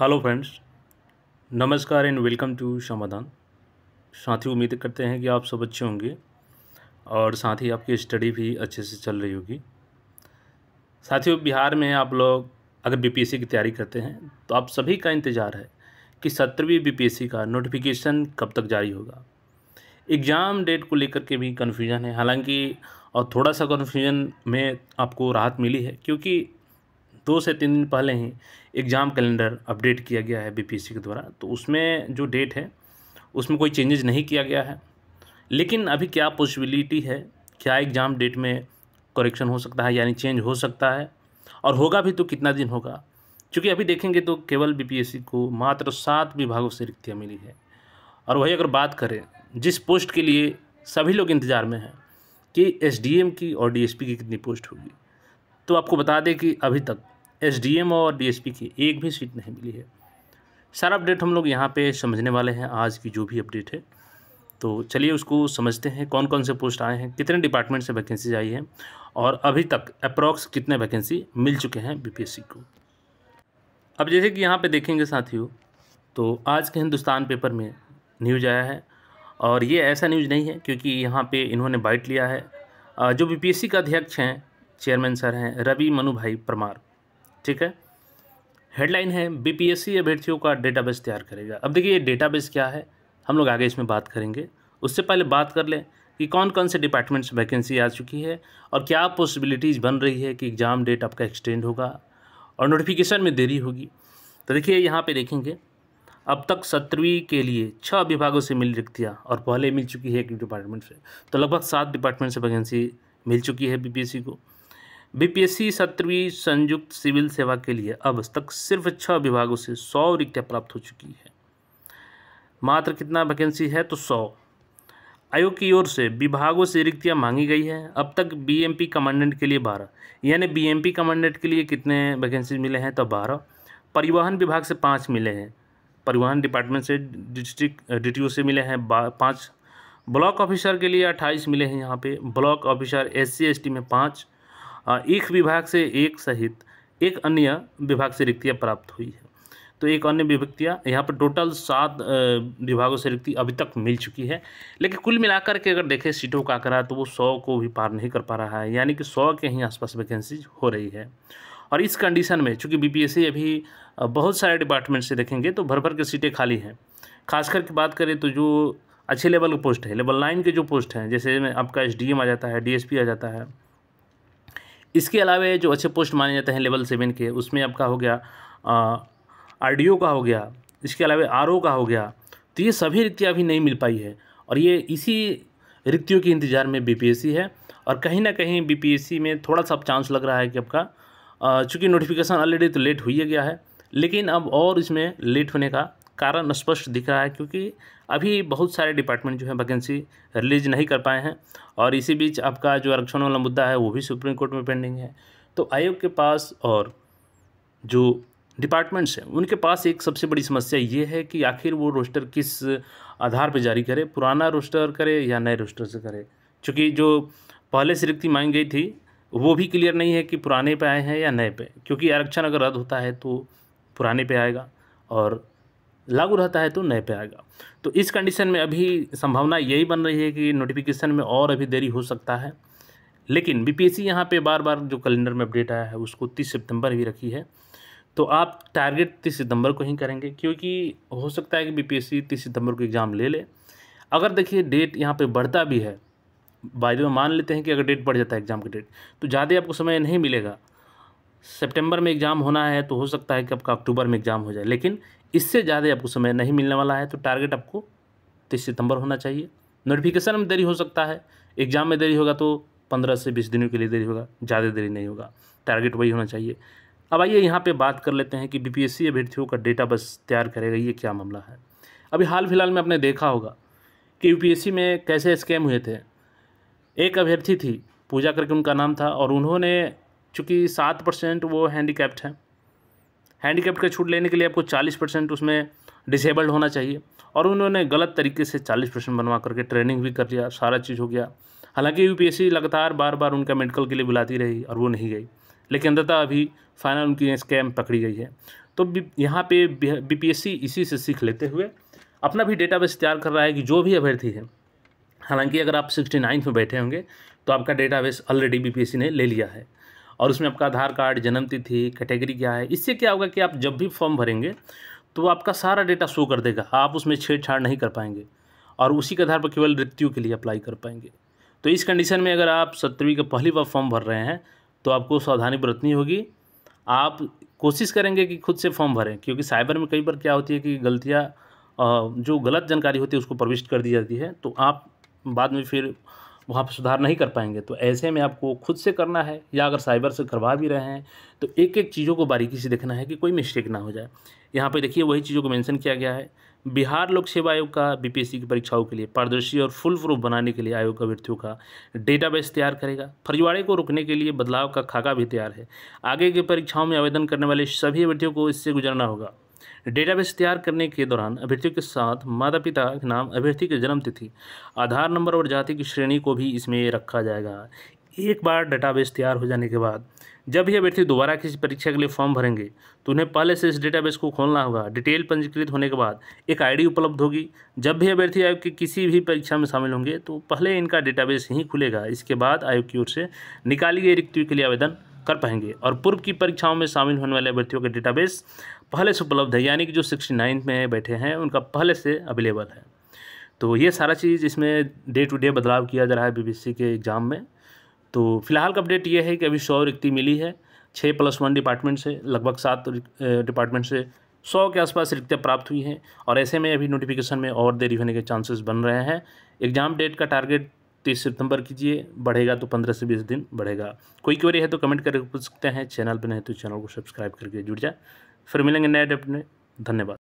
hello friends नमस्कार and welcome to Samadhan साथ ही उम्मीद करते हैं कि आप सब अच्छे होंगे और साथ ही आपकी स्टडी भी अच्छे से चल रही होगी साथियों बिहार में आप लोग अगर बीपीएससी की तैयारी करते हैं तो आप सभी का इंतज़ार है कि सत्रहवीं बीपीएससी का नोटिफिकेशन कब तक जारी होगा एग्ज़ाम डेट को लेकर के भी कन्फ्यूजन है हालांकि और थोड़ा सा कन्फ्यूजन में आपको राहत मिली है क्योंकि दो से तीन दिन पहले ही एग्ज़ाम कैलेंडर अपडेट किया गया है बीपीएससी के द्वारा तो उसमें जो डेट है उसमें कोई चेंजेज नहीं किया गया है लेकिन अभी क्या पॉसिबिलिटी है क्या एग्ज़ाम डेट में करेक्शन हो सकता है यानी चेंज हो सकता है और होगा भी तो कितना दिन होगा क्योंकि अभी देखेंगे तो केवल बीपीएससी को मात्र सात विभागों से रिक्तियाँ मिली है और वही अगर बात करें जिस पोस्ट के लिए सभी लोग इंतज़ार में हैं कि एसडीएम की और डीएसपी की कितनी पोस्ट होगी तो आपको बता दें कि अभी तक एसडीएम और डीएसपी की एक भी सीट नहीं मिली है सारा अपडेट हम लोग यहाँ पे समझने वाले हैं आज की जो भी अपडेट है तो चलिए उसको समझते हैं कौन कौन से पोस्ट आए हैं कितने डिपार्टमेंट से वैकेंसीज आई हैं और अभी तक अप्रॉक्स कितने वैकेंसी मिल चुके हैं बी को अब जैसे कि यहाँ पर देखेंगे साथियों तो आज के हिंदुस्तान पेपर में न्यूज आया है और ये ऐसा न्यूज नहीं है क्योंकि यहाँ पे इन्होंने बाइट लिया है जो बीपीएससी का अध्यक्ष हैं चेयरमैन सर हैं रवि मनु भाई परमार ठीक है हेडलाइन है बीपीएससी अभ्यर्थियों का डेटाबेस तैयार करेगा अब देखिए ये डेटाबेस क्या है हम लोग आगे इसमें बात करेंगे उससे पहले बात कर लें कि कौन कौन से डिपार्टमेंट्स वैकेंसी आ चुकी है और क्या पॉसिबिलिटीज़ बन रही है कि एग्ज़ाम डेट आपका एक्सटेंड होगा और नोटिफिकेशन में देरी होगी तो देखिए यहाँ पे देखेंगे अब तक सत्रहवीं के लिए छः विभागों से मिल रिक्तियाँ और पहले मिल चुकी है एक डिपार्टमेंट से तो लगभग सात डिपार्टमेंट से वैकेंसी मिल चुकी है बी को बीपीएससी सत्रहवीं संयुक्त सिविल सेवा के लिए अब तक सिर्फ छः विभागों से सौ रिक्तियाँ प्राप्त हो चुकी है मात्र कितना वैकेंसी है तो सौ आयोग की ओर से विभागों से रिक्तियाँ मांगी गई हैं अब तक बीएमपी कमांडेंट के लिए बारह यानी बीएमपी कमांडेंट के लिए कितने वैकेंसी मिले हैं तो बारह परिवहन विभाग से पाँच मिले हैं परिवहन डिपार्टमेंट से डिस्ट्रिक्ट डी से मिले हैं पाँच ब्लॉक ऑफिसर के लिए अट्ठाईस मिले हैं यहाँ पे ब्लॉक ऑफिसर एस सी में पाँच एक विभाग से एक सहित एक अन्य विभाग से रिक्तियाँ प्राप्त हुई है तो एक अन्य विभक्तियाँ यहाँ पर टोटल सात विभागों से रिक्ति अभी तक मिल चुकी है लेकिन कुल मिलाकर के अगर देखें सीटों का आंकड़ा तो वो सौ को भी पार नहीं कर पा रहा है यानी कि सौ के ही आसपास वैकेंसीज हो रही है और इस कंडीशन में चूँकि बीपीएससी अभी बहुत सारे डिपार्टमेंट से देखेंगे तो भर भर के सीटें खाली हैं ख़ास करके बात करें तो जो अच्छे लेवल के पोस्ट है लेवल नाइन के जो पोस्ट हैं जैसे आपका एस आ जाता है डी आ जाता है इसके अलावा जो अच्छे पोस्ट माने जाते हैं लेवल सेवन के उसमें आपका हो गया आर डी का हो गया इसके अलावा आर का हो गया तो ये सभी रिक्तियाँ अभी नहीं मिल पाई है और ये इसी रिक्तियों के इंतज़ार में बीपीएससी है और कहीं ना कहीं बीपीएससी में थोड़ा सा चांस लग रहा है कि आपका चूँकि नोटिफिकेशन ऑलरेडी तो लेट हो ही गया है लेकिन अब और इसमें लेट होने का कारण स्पष्ट दिख रहा है क्योंकि अभी बहुत सारे डिपार्टमेंट जो है वैकेंसी रिलीज नहीं कर पाए हैं और इसी बीच आपका जो आरक्षण वाला मुद्दा है वो भी सुप्रीम कोर्ट में पेंडिंग है तो आयोग के पास और जो डिपार्टमेंट्स हैं उनके पास एक सबसे बड़ी समस्या ये है कि आखिर वो रोस्टर किस आधार पर जारी करे पुराना रोस्टर करे या नए रोस्टर से करे चूँकि जो पहले से रिक्ति मांगी गई थी वो भी क्लियर नहीं है कि पुराने पे आए हैं या नए पे क्योंकि आरक्षण अगर रद्द होता है तो पुराने पे आएगा और लागू रहता है तो नए पे आएगा तो इस कंडीशन में अभी संभावना यही बन रही है कि नोटिफिकेशन में और अभी देरी हो सकता है लेकिन बीपीएससी यहाँ पे बार बार जो कैलेंडर में अपडेट आया है उसको तीस सितंबर भी रखी है तो आप टारगेट तीस सितंबर को ही करेंगे क्योंकि हो सकता है कि बीपीएससी तीस सितंबर को एग्ज़ाम ले ले अगर देखिए डेट यहाँ पे बढ़ता भी है बाद में मान लेते हैं कि अगर डेट बढ़ जाता है एग्ज़ाम का डेट तो ज़्यादा आपको समय नहीं मिलेगा सितंबर में एग्ज़ाम होना है तो हो सकता है कि आपका अक्टूबर में एग्ज़ाम हो जाए लेकिन इससे ज़्यादा आपको समय नहीं मिलने वाला है तो टारगेट आपको तीस सितंबर होना चाहिए नोटिफिकेशन में देरी हो सकता है एग्ज़ाम में देरी होगा तो पंद्रह से बीस दिनों के लिए देरी होगा ज़्यादा देरी नहीं होगा टारगेट वही होना चाहिए अब आइए यहाँ पे बात कर लेते हैं कि बीपीएससी अभ्यर्थियों का डेटा बस तैयार करेगा ये क्या मामला है अभी हाल फिलहाल में आपने देखा होगा कि यूपीएससी में कैसे स्कैम हुए थे एक अभ्यर्थी थी पूजा करके उनका नाम था और उन्होंने चूँकि सात परसेंट वो हैंडीकैप्ड हैं हैंडीकेप्ट का छूट लेने के लिए आपको चालीस परसेंट उसमें डिसेबल्ड होना चाहिए और उन्होंने गलत तरीके से चालीस परसेंट बनवा करके ट्रेनिंग भी कर लिया सारा चीज़ हो गया हालांकि यूपीएससी लगातार बार बार उनका मेडिकल के लिए बुलाती रही और वो नहीं गई लेकिन अंततः अभी फाइनल उनकी स्कैम पकड़ी गई है तो यहाँ पर बी इसी से सीख लेते हुए अपना भी डेटा तैयार कर रहा है कि जो भी अभ्यर्थी है हालांकि अगर आप सिक्सटी नाइन्थ में बैठे होंगे तो आपका डेटाबेस ऑलरेडी बीपीएससी ने ले लिया है और उसमें आपका आधार कार्ड जन्म तिथि कैटेगरी क्या है इससे क्या होगा कि आप जब भी फॉर्म भरेंगे तो आपका सारा डेटा शो कर देगा आप उसमें छेड़छाड़ नहीं कर पाएंगे और उसी के आधार पर केवल मृत्यु के लिए अप्लाई कर पाएंगे तो इस कंडीशन में अगर आप सत्रहवीं का पहली बार फॉर्म भर रहे हैं तो आपको सावधानी बरतनी होगी आप कोशिश करेंगे कि खुद से फॉर्म भरें क्योंकि साइबर में कई बार क्या होती है कि गलतियाँ जो गलत जानकारी होती है उसको प्रविष्ट कर दी जाती है तो आप बाद में फिर वहाँ पर सुधार नहीं कर पाएंगे तो ऐसे में आपको खुद से करना है या अगर साइबर से करवा भी रहे हैं तो एक एक चीज़ों को बारीकी से देखना है कि कोई मिस्टेक ना हो जाए यहाँ पर देखिए वही चीज़ों को मैंसन किया गया है बिहार लोक सेवा आयोग का बीपीएससी की परीक्षाओं के लिए पारदर्शी और फुल प्रूफ बनाने के लिए आयोग अभ्यर्थियों का डेटाबेस तैयार करेगा फर्जीवाड़े को रोकने के लिए बदलाव का खाका भी तैयार है आगे की परीक्षाओं में आवेदन करने वाले सभी अभ्यर्थियों को इससे गुजरना होगा डेटाबेस तैयार करने के दौरान अभ्यर्थियों के साथ माता पिता के नाम अभ्यर्थी की जन्मतिथि आधार नंबर और जाति की श्रेणी को भी इसमें रखा जाएगा एक बार डेटाबेस तैयार हो जाने के बाद जब ये अभ्यर्थी दोबारा किसी परीक्षा के लिए फॉर्म भरेंगे तो उन्हें पहले से इस डेटाबेस को खोलना होगा डिटेल पंजीकृत होने के बाद एक आईडी उपलब्ध होगी जब भी अभ्यर्थी आयोग की किसी भी परीक्षा में शामिल होंगे तो पहले इनका डेटाबेस ही खुलेगा इसके बाद आयोग की ओर से निकाली गई रिक्तियों के लिए आवेदन कर पाएंगे और पूर्व की परीक्षाओं में शामिल होने वाले अभ्यर्थियों के डेटाबेस पहले से उपलब्ध है यानी कि जो सिक्सटी नाइन्थ में बैठे हैं उनका पहले से अवेलेबल है तो ये सारा चीज़ इसमें डे टू डे बदलाव किया जा रहा है बी के एग्ज़ाम में तो फिलहाल का अपडेट ये है कि अभी सौ रिक्ति मिली है छः प्लस वन डिपार्टमेंट से लगभग सात डिपार्टमेंट से सौ के आसपास रिक्तियाँ प्राप्त हुई हैं और ऐसे में अभी नोटिफिकेशन में और देरी होने के चांसेस बन रहे हैं एग्ज़ाम डेट का टारगेट तीस सितंबर कीजिए बढ़ेगा तो पंद्रह से बीस दिन बढ़ेगा कोई क्वेरी है तो कमेंट करके पूछ सकते हैं चैनल पर नहीं तो चैनल को सब्सक्राइब करके जुड़ जाए फिर मिलेंगे नए अपडेट में धन्यवाद